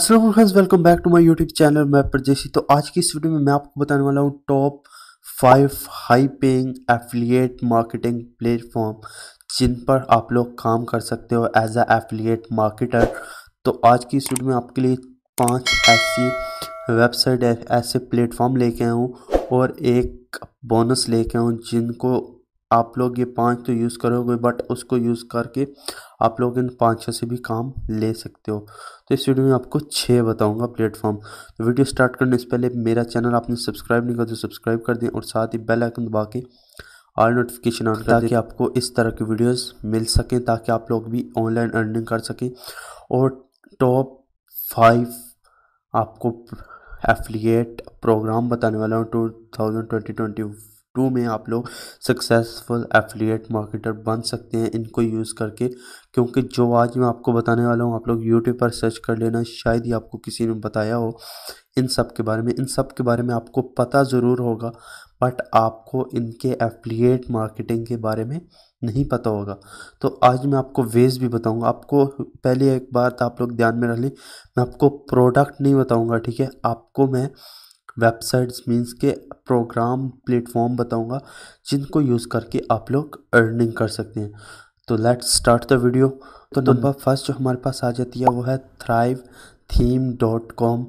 Aslam welcome back to my YouTube channel मैं प्रजेसी तो आज की इस वीडियो में मैं आपको बताने वाला हूँ top five high paying affiliate marketing platform जिन पर आप लोग काम कर सकते हो एज अ एफिलिएट मार्केटर तो आज की इस वीडियो में आपके लिए पांच ऐसी वेबसाइट ऐसे प्लेटफॉर्म लेके आया हूँ और एक बोनस लेके आया हूँ जिनको आप लोग ये पाँच तो यूज़ करोगे बट उसको यूज़ करके आप लोग इन पाँचों से भी काम ले सकते हो तो इस वीडियो में आपको छः बताऊंगा प्लेटफॉर्म तो वीडियो स्टार्ट करने से पहले मेरा चैनल आपने सब्सक्राइब नहीं कर तो सब्सक्राइब कर दें और साथ ही बेल आइकन दबा के ऑल नोटिफिकेशन ऑन कर ताकि आपको इस तरह की वीडियोस मिल सकें ताकि आप लोग भी ऑनलाइन अर्निंग कर सकें और टॉप फाइव आपको एफिलिएट प्रोग्राम बताने वाला हूँ two thousand twenty twenty two में आप लोग सक्सेसफुल एफिलिएट मार्केटर बन सकते हैं इनको यूज़ करके क्योंकि जो आज मैं आपको बताने वाला हूँ आप लोग यूट्यूब पर सर्च कर लेना शायद ही आपको किसी ने बताया हो इन सब के बारे में इन सब के बारे में आपको पता ज़रूर होगा बट आपको इनके एफिलिएट मार्केटिंग के बारे में नहीं पता होगा तो आज मैं आपको वेज भी बताऊंगा आपको पहले एक बात आप लोग ध्यान में रख लें मैं आपको प्रोडक्ट नहीं बताऊंगा ठीक है आपको मैं वेबसाइट्स मीन्स के प्रोग्राम प्लेटफॉर्म बताऊंगा जिनको यूज़ करके आप लोग अर्निंग कर सकते हैं तो लेट्स स्टार्ट द वीडियो तो नंबर तो फर्स्ट जो हमारे पास आ जाती है वो है थ्राइव थीम डॉट कॉम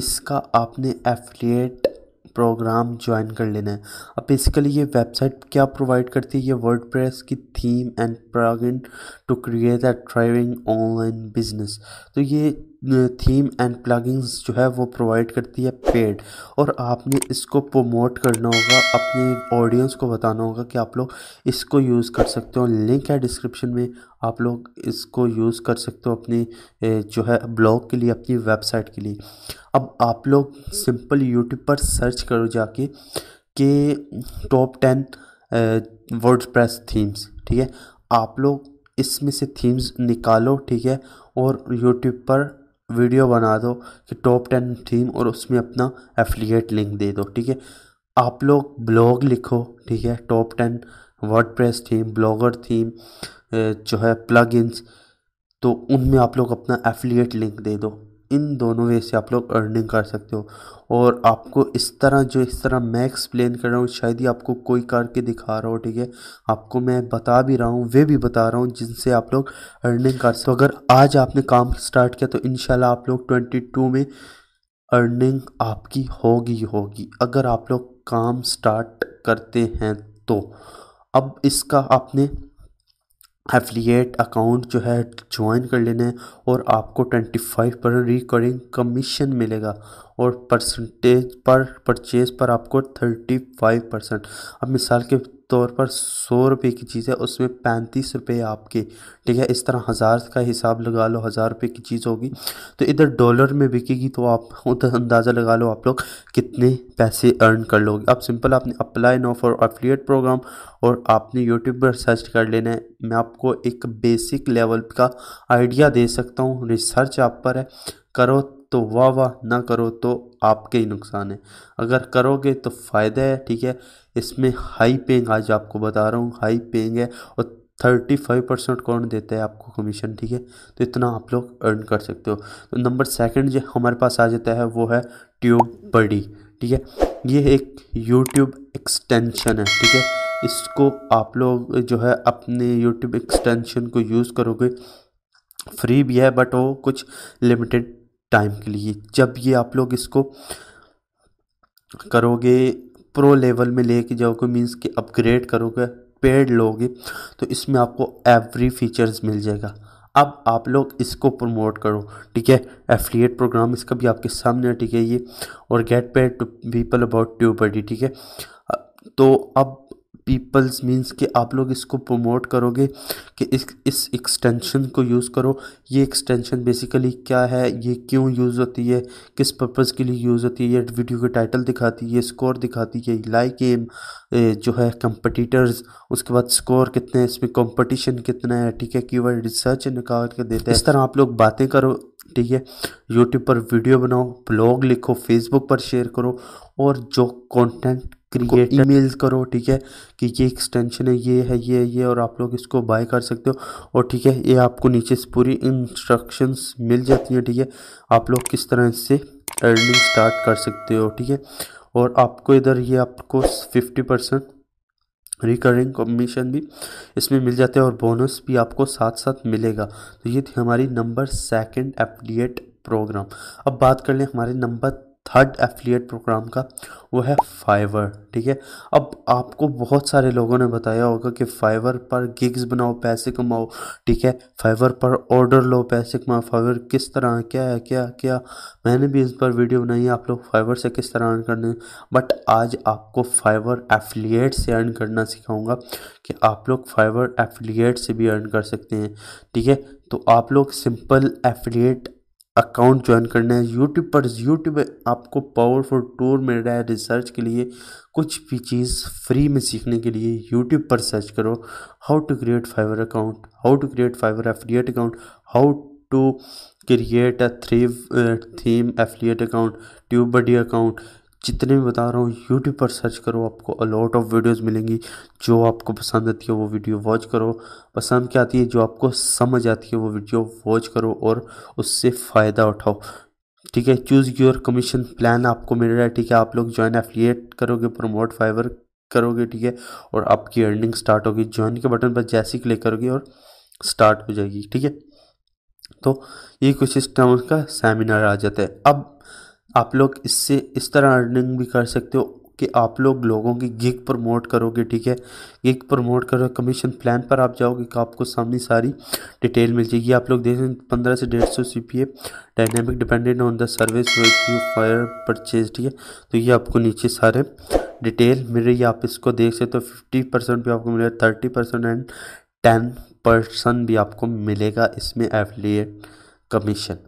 इसका आपने एफिलिएट प्रोग्राम ज्वाइन कर लेना है अब बेसिकली ये वेबसाइट क्या प्रोवाइड करती है ये प्रेस की theme and plugin to create a driving online business तो ये थीम एंड प्लगइन्स जो है वो प्रोवाइड करती है पेड और आपने इसको प्रमोट करना होगा अपने ऑडियंस को बताना होगा कि आप लोग इसको यूज़ कर सकते हो लिंक है डिस्क्रिप्शन में आप लोग इसको यूज़ कर सकते हो अपनी जो है ब्लॉग के लिए अपनी वेबसाइट के लिए अब आप लोग सिंपल यूट्यूब पर सर्च करो जाके कि top ten WordPress themes ठीक है आप लोग इसमें से थीम्स निकालो ठीक है और यूट्यूब पर वीडियो बना दो कि टॉप टेन थीम और उसमें अपना एफिलिएट लिंक दे दो ठीक है आप लोग ब्लॉग लिखो ठीक है top ten word theme blogger theme जो है प्लगइन्स तो उनमें आप लोग अपना एफिलिएट लिंक दे दो इन दोनों वे से आप लोग अर्निंग कर सकते हो और आपको इस तरह जो इस तरह मैं एक्सप्लेन कर रहा हूँ शायद ही आपको कोई करके दिखा रहा हो ठीक है आपको मैं बता भी रहा हूँ वे भी बता रहा हूँ जिनसे आप लोग अर्निंग कर सकते हो अगर आज आपने काम स्टार्ट किया तो इन आप लोग ट्वेंटी में अर्निंग आपकी होगी होगी अगर आप लोग काम स्टार्ट करते हैं तो अब इसका आपने एफिलिएट अकाउंट जो है ज्वाइन कर लेना है और आपको ट्वेंटी फाइव पर रिकरिंग कमीशन मिलेगा और परसेंटेज पर परचेज पर आपको थर्टी फाइव परसेंट अब मिसाल के तौर पर सौ रुपये की चीज़ है उसमें पैंतीस रुपये आपके ठीक है इस तरह हज़ार का हिसाब लगा लो हज़ार रुपये की चीज़ होगी तो इधर डॉलर में बिकेगी तो आप उधर अंदाज़ा लगा लो आप लोग कितने पैसे अर्न कर लोगे अब सिंपल आपने apply now for affiliate program और आपने यूट्यूब पर सर्च कर लेना है मैं आपको एक बेसिक लेवल का आइडिया दे सकता हूँ रिसर्च आप पर है करो तो वाह वाह ना करो तो आपके ही नुकसान है अगर करोगे तो फ़ायदा है ठीक है इसमें हाई पेंग आज आपको बता रहा हूँ हाई पेइंग है और थर्टी फाइव परसेंट कौन देता है आपको कमीशन ठीक है तो इतना आप लोग अर्न कर सकते हो तो नंबर सेकंड जो हमारे पास आ जाता है वो है ट्यूब बडी ठीक है ये एक यूट्यूब एक्सटेंशन है ठीक है इसको आप लोग जो है अपने यूट्यूब एक्सटेंशन को यूज़ करोगे फ्री भी है बट वो कुछ लिमिटेड टाइम के लिए जब ये आप लोग इसको करोगे प्रो लेवल में लेके जाओगे मींस कि अपग्रेड करोगे पेड लोगे तो इसमें आपको एवरी फीचर्स मिल जाएगा अब आप लोग इसको प्रमोट करो ठीक है एफिलिएट प्रोग्राम इसका भी आपके सामने है ठीक है ये और get paid to people about TubeBuddy ठीक है तो अब पीपल्स मीन्स कि आप लोग इसको प्रमोट करोगे कि इस इस एक्सटेंशन को यूज़ करो ये एक्सटेंशन बेसिकली क्या है ये क्यों यूज़ होती है किस पर्पज़ के लिए यूज़ होती है ये वीडियो के टाइटल दिखाती है स्कोर दिखाती है लाइक एम जो है कंपटीटर्स उसके बाद स्कोर कितने हैं इसमें कंपटीशन कितना है ठीक है क्यों रिसर्च निकाल के देते हैं इस तरह आप लोग बातें करो ठीक है यूट्यूब पर वीडियो बनाओ ब्लॉग लिखो फेसबुक पर शेयर करो और जो कंटेंट इनको ईमेल करो ठीक है कि ये एक्सटेंशन है ये है ये है ये और आप लोग इसको बाय कर सकते हो और ठीक है ये आपको नीचे से पूरी इंस्ट्रक्शंस मिल जाती हैं ठीक है आप लोग किस तरह इससे अर्निंग स्टार्ट कर सकते हो ठीक है और आपको इधर ये आपको फिफ्टी परसेंट रिकरिंग कमीशन भी इसमें मिल जाते हैं और बोनस भी आपको साथ साथ मिलेगा तो ये थी हमारी नंबर सेकेंड एफडीएट प्रोग्राम अब बात कर लें हमारे नंबर थर्ड एफिलिएट प्रोग्राम का वो है फाइवर ठीक है अब आपको बहुत सारे लोगों ने बताया होगा कि फाइवर पर गिग्स बनाओ पैसे कमाओ ठीक है फाइवर पर ऑर्डर लो पैसे कमाओ फाइवर किस तरह क्या है क्या क्या मैंने भी इस पर वीडियो बनाई है आप लोग फाइवर से किस तरह अर्न करने बट आज आपको फाइवर एफिलिएट से अर्न करना सिखाऊंगा कि आप लोग फाइवर एफिलिएट से भी अर्न कर सकते हैं ठीक है तो आप लोग सिंपल एफिलिएट अकाउंट ज्वाइन करना है यूट्यूब पर यूट्यूब आपको पावरफुल टूर मिल रहा है रिसर्च के लिए कुछ भी चीज़ फ्री में सीखने के लिए यूट्यूब पर सर्च करो how to create Fiverr account how to create Fiverr affiliate account how to create a three theme affiliate account TubeBuddy account जितने भी बता रहा हूँ यूट्यूब पर सर्च करो आपको अलॉट ऑफ वीडियोस मिलेंगी जो आपको पसंद आती है वो वीडियो वॉच करो पसंद क्या आती है जो आपको समझ आती है वो वीडियो वॉच करो और उससे फ़ायदा उठाओ ठीक है चूज़ योर कमीशन प्लान आपको मिल रहा है ठीक है आप लोग ज्वाइन एफिलिएट करोगे प्रमोट फाइवर करोगे ठीक है और आपकी अर्निंग स्टार्ट होगी ज्वाइन के बटन पर जैसे ही क्लिक करोगे और स्टार्ट हो जाएगी ठीक है तो ये कुछ इस टाइम का सेमिनार आ जाता है अब आप लोग इससे इस तरह अर्निंग भी कर सकते हो कि आप लोग लोगों की गिग प्रमोट करोगे ठीक है गिग प्रमोट करो कमीशन प्लान पर आप जाओगे कि आपको सामने सारी डिटेल मिल जाएगी आप लोग देख सकते पंद्रह से डेढ़ सौ C P A dynamic dependent on the service fire purchase ठीक है तो ये आपको नीचे सारे डिटेल मिल रही है आप इसको देख सकते हो फिफ्टी परसेंट भी आपको मिलेगा thirty percent and ten percent भी आपको मिलेगा इसमें एफिलिएट कमीशन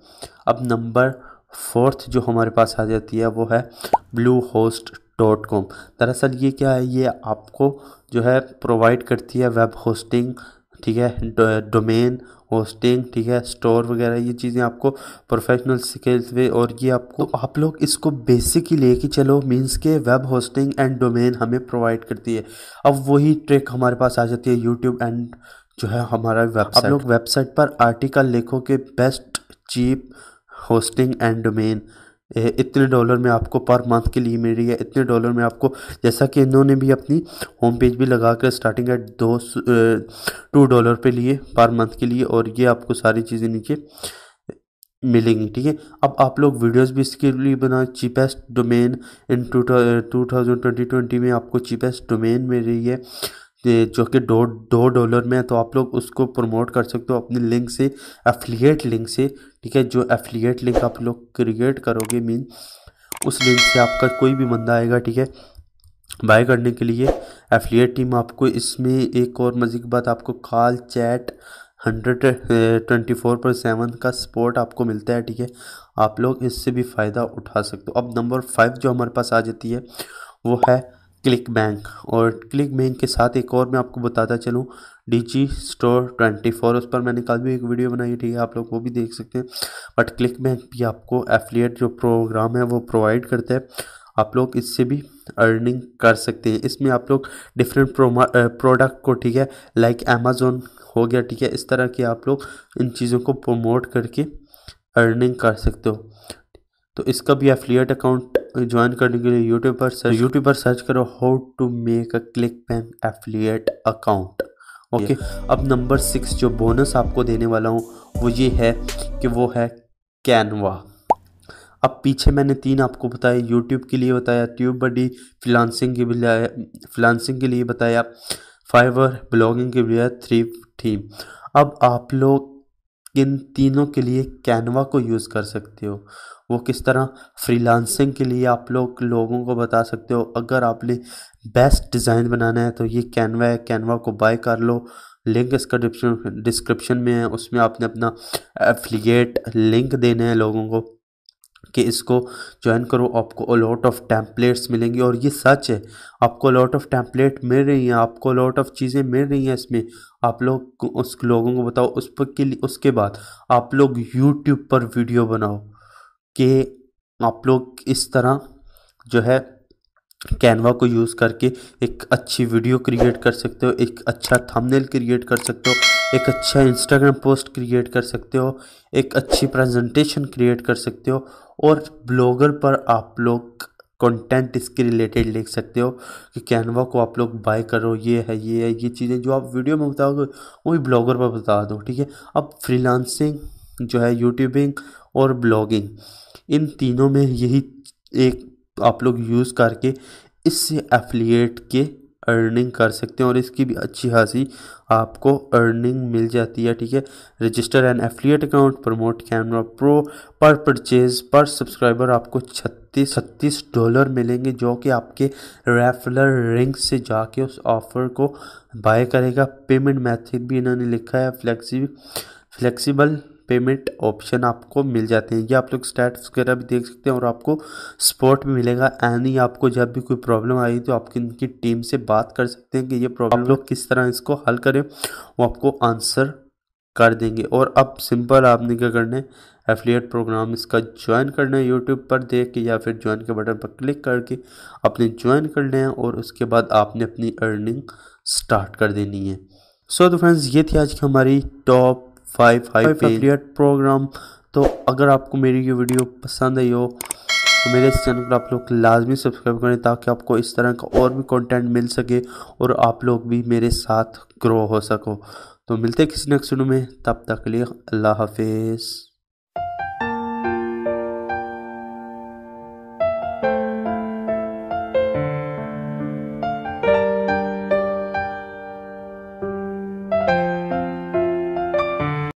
अब नंबर फोर्थ जो हमारे पास आ जाती है वो है ब्लू होस्ट डॉट कॉम दरअसल ये क्या है ये आपको जो है प्रोवाइड करती है वेब होस्टिंग ठीक है डोमेन होस्टिंग ठीक है स्टोर वगैरह ये चीज़ें आपको प्रोफेशनल स्किल्स वे और ये आपको तो आप लोग इसको बेसिक ही लेके चलो मींस के वेब होस्टिंग एंड डोमेन हमें प्रोवाइड करती है अब वही ट्रिक हमारे पास आ जाती है यूट्यूब एंड जो है हमारा वेबसाइट आप लोग वेबसाइट पर आर्टिकल लिखो कि best cheap hosting and domain इतने डॉलर में आपको पर मंथ के लिए मिल रही है इतने डॉलर में आपको जैसा कि इन्होंने भी अपनी होम पेज भी लगा कर स्टार्टिंग एट दो टू डॉलर पे लिए पर मंथ के लिए और ये आपको सारी चीज़ें नीचे मिलेंगी ठीक है अब आप लोग वीडियोस भी इसके लिए बना cheapest domain in two thousand twenty twenty में आपको चीपेस्ट डोमेन मिल रही है जो कि दो दो डॉलर में है तो आप लोग उसको प्रमोट कर सकते हो अपने लिंक से एफिलिएट लिंक से ठीक है जो एफिलिएट लिंक आप लोग क्रिएट करोगे मीन उस लिंक से आपका कोई भी बंदा आएगा ठीक है बाय करने के लिए एफिलिएट टीम आपको इसमें एक और मजे की बात आपको call chat hundred twenty four पर सेवन का सपोर्ट आपको मिलता है ठीक है आप लोग इससे भी फ़ायदा उठा सकते हो अब नंबर फाइव जो हमारे पास आ जाती है वो है क्लिक बैंक और क्लिक बैंक के साथ एक और मैं आपको बताता चलूँ डी स्टोर ट्वेंटी फोर उस पर मैंने कल भी एक वीडियो बनाई थी आप लोग वो भी देख सकते हैं बट क्लिक बैंक भी आपको एफिलियट जो प्रोग्राम है वो प्रोवाइड करता है आप लोग इससे भी अर्निंग कर सकते हैं इसमें आप लोग डिफरेंट प्रोडक्ट को ठीक है लाइक अमेज़ोन हो गया ठीक है इस तरह की आप लोग इन चीज़ों को प्रमोट करके अर्निंग कर सकते हो तो इसका भी एफिलियट अकाउंट ज्वाइन करने के लिए यूट्यूब पर सर्च यूट्यूब पर सर्च करो how to make a ClickBank affiliate account okay अब नंबर सिक्स जो बोनस आपको देने वाला हूँ वो ये है कि वो है कैनवा अब पीछे मैंने तीन आपको बताए यूट्यूब के लिए बताया ट्यूब बडी फिलानसिंग के लिए फिलानसिंग के लिए बताया फाइवर ब्लॉगिंग के लिए थ्री थीम अब आप लोग इन तीनों के लिए कैनवा को यूज़ कर सकते हो वो किस तरह फ्रीलांसिंग के लिए आप लोग लोगों को बता सकते हो अगर आपने बेस्ट डिज़ाइन बनाना है तो ये कैनवा है कैनवा को बाय कर लो लिंक इसका डिस्क्रिप्शन में है उसमें आपने अपना एफिलिएट लिंक देना है लोगों को के इसको ज्वाइन करो आपको अलॉट ऑफ टैम्पलेट्स मिलेंगी और ये सच है आपको अलॉट ऑफ टैम्पलेट मिल रही हैं आपको अलॉट ऑफ चीज़ें मिल रही हैं इसमें आप लोग उस लोगों को बताओ उस पर के लिए उसके बाद आप लोग यूट्यूब पर वीडियो बनाओ कि आप लोग इस तरह जो है कैनवा को यूज़ करके एक अच्छी वीडियो क्रिएट कर सकते हो एक अच्छा थंबनेल क्रिएट कर सकते हो एक अच्छा इंस्टाग्राम पोस्ट क्रिएट कर सकते हो एक अच्छी प्रेजेंटेशन क्रिएट कर सकते हो और ब्लॉगर पर आप लोग कंटेंट इसके रिलेटेड लिख सकते हो कि कैनवा को आप लोग बाय करो ये है ये है ये चीज़ें जो आप वीडियो में बताओगे वो भी ब्लॉगर पर बता दो ठीक है अब फ्रीलांसिंग जो है यूट्यूबिंग और ब्लॉगिंग इन तीनों में यही एक आप लोग यूज़ करके इससे एफिलिएट के अर्निंग कर सकते हैं और इसकी भी अच्छी खासी आपको अर्निंग मिल जाती है ठीक है register and affiliate account promote camera pro पर परचेज पर सब्सक्राइबर आपको छत्तीस छत्तीस डॉलर मिलेंगे जो कि आपके रेफलर रिंग से जाके उस ऑफ़र को बाय करेगा पेमेंट मेथड भी इन्होंने लिखा है फ्लैक्सी फ्लैक्सीबल पेमेंट ऑप्शन आपको मिल जाते हैं ये आप लोग स्टेटस वगैरह भी देख सकते हैं और आपको सपोर्ट भी मिलेगा यानी आपको जब भी कोई प्रॉब्लम आई तो आप इनकी टीम से बात कर सकते हैं कि ये प्रॉब्लम लोग किस तरह इसको हल करें वो आपको आंसर कर देंगे और अब सिंपल आपने क्या करना है एफिलिएट प्रोग्राम इसका ज्वाइन करना है यूट्यूब पर देख के या फिर ज्वाइन के बटन पर क्लिक करके अपने ज्वाइन कर लें और उसके बाद आपने अपनी अर्निंग स्टार्ट कर देनी है सो तो फ्रेंड्स ये थी आज की हमारी top five five affiliate program तो अगर आपको मेरी ये वीडियो पसंद आई हो तो मेरे इस चैनल को आप लोग लाजमी सब्सक्राइब करें ताकि आपको इस तरह का और भी कंटेंट मिल सके और आप लोग भी मेरे साथ ग्रो हो सको तो मिलते हैं किसी नेक्स्ट वीडियो में तब तक के लिए अल्लाह हाफिज़